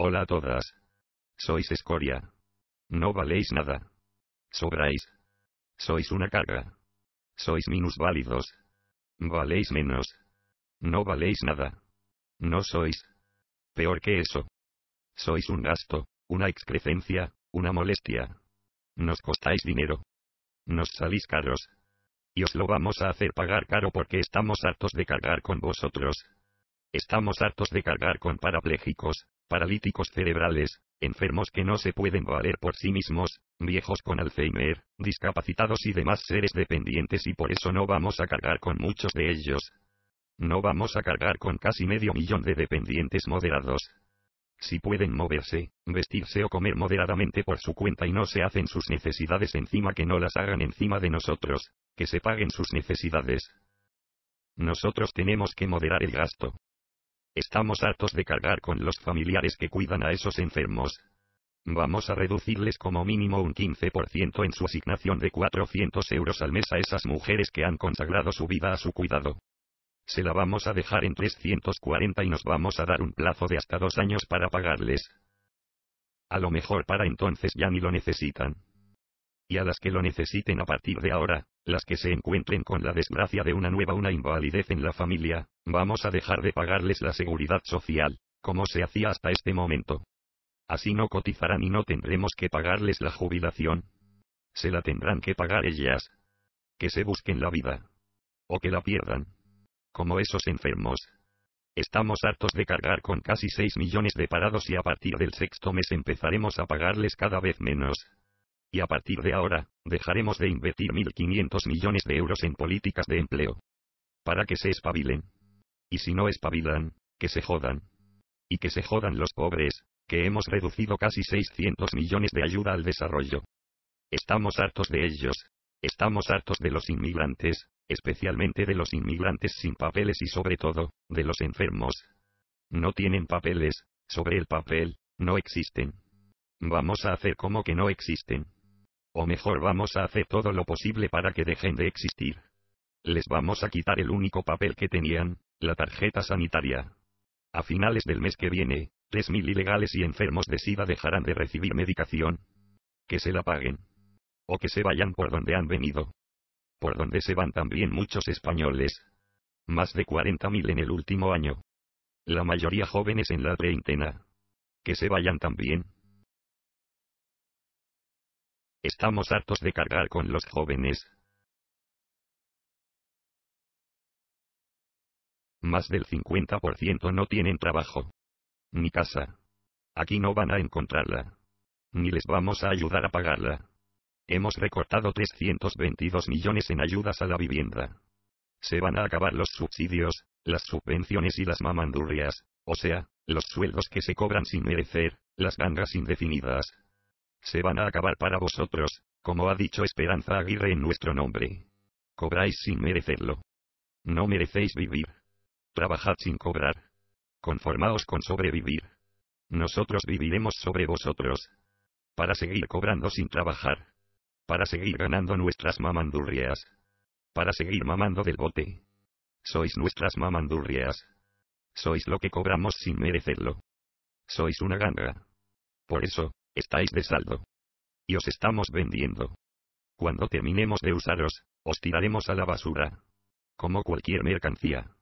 Hola a todas. Sois escoria. No valéis nada. Sobráis. Sois una carga. Sois minusválidos. Valéis menos. No valéis nada. No sois. Peor que eso. Sois un gasto, una excrecencia, una molestia. Nos costáis dinero. Nos salís caros. Y os lo vamos a hacer pagar caro porque estamos hartos de cargar con vosotros. Estamos hartos de cargar con parapléjicos, paralíticos cerebrales, enfermos que no se pueden valer por sí mismos, viejos con Alzheimer, discapacitados y demás seres dependientes y por eso no vamos a cargar con muchos de ellos. No vamos a cargar con casi medio millón de dependientes moderados. Si pueden moverse, vestirse o comer moderadamente por su cuenta y no se hacen sus necesidades encima que no las hagan encima de nosotros, que se paguen sus necesidades. Nosotros tenemos que moderar el gasto, Estamos hartos de cargar con los familiares que cuidan a esos enfermos. Vamos a reducirles como mínimo un 15% en su asignación de 400 euros al mes a esas mujeres que han consagrado su vida a su cuidado. Se la vamos a dejar en 340 y nos vamos a dar un plazo de hasta dos años para pagarles. A lo mejor para entonces ya ni lo necesitan y a las que lo necesiten a partir de ahora, las que se encuentren con la desgracia de una nueva una invalidez en la familia, vamos a dejar de pagarles la seguridad social, como se hacía hasta este momento. Así no cotizarán y no tendremos que pagarles la jubilación. Se la tendrán que pagar ellas. Que se busquen la vida. O que la pierdan. Como esos enfermos. Estamos hartos de cargar con casi 6 millones de parados y a partir del sexto mes empezaremos a pagarles cada vez menos. Y a partir de ahora, dejaremos de invertir 1.500 millones de euros en políticas de empleo. Para que se espabilen. Y si no espabilan, que se jodan. Y que se jodan los pobres, que hemos reducido casi 600 millones de ayuda al desarrollo. Estamos hartos de ellos. Estamos hartos de los inmigrantes, especialmente de los inmigrantes sin papeles y sobre todo, de los enfermos. No tienen papeles, sobre el papel, no existen. Vamos a hacer como que no existen. O mejor vamos a hacer todo lo posible para que dejen de existir. Les vamos a quitar el único papel que tenían, la tarjeta sanitaria. A finales del mes que viene, 3.000 ilegales y enfermos de SIDA dejarán de recibir medicación. Que se la paguen. O que se vayan por donde han venido. Por donde se van también muchos españoles. Más de 40.000 en el último año. La mayoría jóvenes en la treintena. Que se vayan también. Estamos hartos de cargar con los jóvenes. Más del 50% no tienen trabajo. Ni casa. Aquí no van a encontrarla. Ni les vamos a ayudar a pagarla. Hemos recortado 322 millones en ayudas a la vivienda. Se van a acabar los subsidios, las subvenciones y las mamandurrias, o sea, los sueldos que se cobran sin merecer, las gangas indefinidas se van a acabar para vosotros, como ha dicho Esperanza Aguirre en nuestro nombre. Cobráis sin merecerlo. No merecéis vivir. Trabajad sin cobrar. Conformaos con sobrevivir. Nosotros viviremos sobre vosotros. Para seguir cobrando sin trabajar. Para seguir ganando nuestras mamandurrias. Para seguir mamando del bote. Sois nuestras mamandurrias. Sois lo que cobramos sin merecerlo. Sois una ganga. Por eso, estáis de saldo. Y os estamos vendiendo. Cuando terminemos de usaros, os tiraremos a la basura. Como cualquier mercancía.